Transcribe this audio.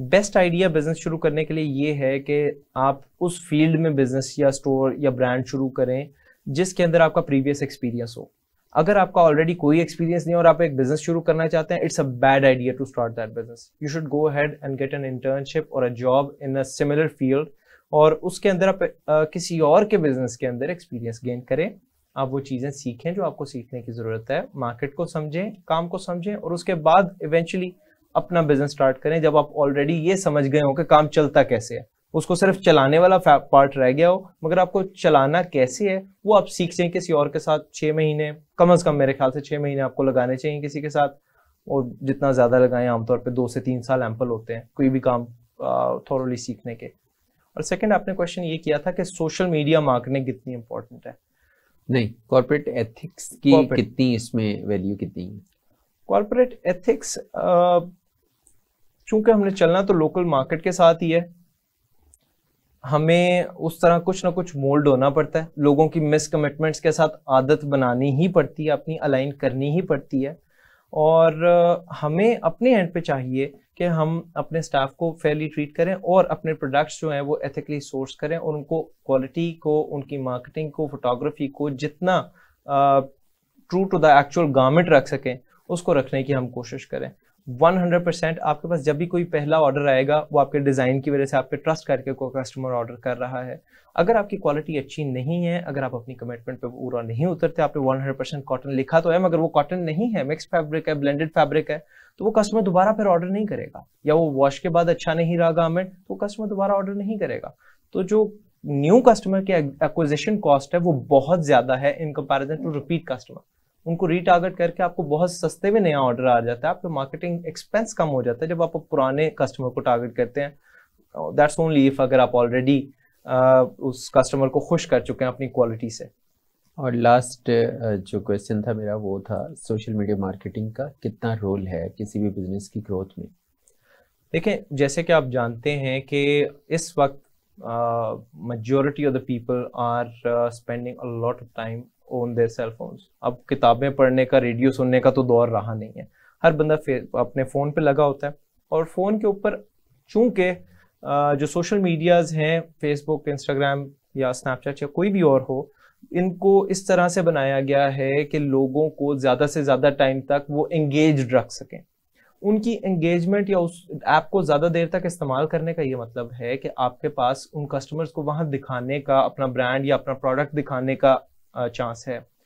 best idea business शुरू करने के लिए ये है कि आप उस फील्ड में बिजनेस या स्टोर या ब्रांड शुरू करें जिसके अंदर आपका प्रीवियस एक्सपीरियंस हो अगर आपका ऑलरेडी कोई एक्सपीरियंस नहीं और आप एक बिजनेस शुरू करना चाहते हैं it's a bad idea to start that business you should go ahead and get an internship or a job in a similar field और उसके अंदर आप आ, किसी और के बिजनेस के अंदर एक्सपीरियंस गेन करें आप वो चीज़ें सीखें जो आपको सीखने की ज़रूरत है मार्केट को समझें काम को समझें और उसके बाद इवेंचुअली अपना बिजनेस स्टार्ट करें जब आप ऑलरेडी ये समझ गए हो कि काम चलता कैसे है उसको सिर्फ चलाने वाला पार्ट रह गया हो मगर आपको चलाना कैसे है वो आप सीख जाए किसी और के साथ छः महीने कम अज़ कम मेरे ख्याल से छः महीने आपको लगाने चाहिए किसी के साथ और जितना ज़्यादा लगाएं आमतौर पर दो से तीन साल एम्पल होते हैं कोई भी काम थोरली सीखने के और सेकेंड आपने क्वेश्चन ये किया था कि सोशल मीडिया मार्केटिंग कितनी इंपॉर्टेंट है नहीं कॉर्पोरेट एथिक्स की कितनी इसमें वैल्यू कितनी है कॉर्पोरेट एथिक्स चूंकि हमने चलना तो लोकल मार्केट के साथ ही है हमें उस तरह कुछ ना कुछ मोल्ड होना पड़ता है लोगों की मिस कमिटमेंट्स के साथ आदत बनानी ही पड़ती है अपनी अलाइन करनी ही पड़ती है और हमें अपने एंड पे चाहिए कि हम अपने स्टाफ को फेयरली ट्रीट करें और अपने प्रोडक्ट्स जो हैं वो एथिकली सोर्स करें और उनको क्वालिटी को उनकी मार्केटिंग को फोटोग्राफी को जितना true to the actual garment रख सकें उसको रखने की हम कोशिश करें 100% आपके पास जब भी कोई पहला ऑर्डर आएगा वो आपके डिज़ाइन की वजह से आप पे ट्रस्ट करके कोई कस्टमर ऑर्डर कर रहा है अगर आपकी क्वालिटी अच्छी नहीं है अगर आप अपनी कमिटमेंट पे पूरा नहीं उतरते आपने 100% कॉटन लिखा तो है मगर वो कॉटन नहीं है मिक्स फैब्रिक है ब्लेंडेड फैब्रिक है तो वो कस्टमर दोबारा फिर ऑर्डर नहीं करेगा या वो वॉश के बाद अच्छा नहीं रहा गारमेंट तो वो कस्टमर दोबारा ऑर्डर नहीं करेगा तो जो न्यू कस्टमर के एक्विजिशन कॉस्ट है वो बहुत ज़्यादा है in comparison to repeat customer उनको रीटारगेट करके आपको बहुत सस्ते में नया ऑर्डर आ जाता है आपके मार्केटिंग एक्सपेंस कम हो जाता है जब आप पुराने कस्टमर को टारगेट करते हैं दैट्स ओनली इफ अगर आप ऑलरेडी उस कस्टमर को खुश कर चुके हैं अपनी क्वालिटी से और लास्ट जो क्वेश्चन था मेरा वो था सोशल मीडिया मार्केटिंग का कितना रोल है किसी भी बिजनेस की ग्रोथ में देखें जैसे कि आप जानते हैं कि इस वक्त uh, majority of the people are uh, spending a lot of time on their cell phones अब किताबें पढ़ने का रेडियो सुनने का तो दौर रहा नहीं है हर बंदा अपने फ़ोन पे लगा होता है और फ़ोन के ऊपर चूंकि uh, जो सोशल मीडियाज़ हैं फेसबुक इंस्टाग्राम या स्नैपचैट या कोई भी और हो इनको इस तरह से बनाया गया है कि लोगों को ज़्यादा से ज़्यादा टाइम तक वो एंगेज रख सकें उनकी एंगेजमेंट या उस ऐप को ज़्यादा देर तक इस्तेमाल करने का ये मतलब है कि आपके पास उन कस्टमर्स को वहाँ दिखाने का अपना ब्रांड या अपना प्रोडक्ट दिखाने का चांस है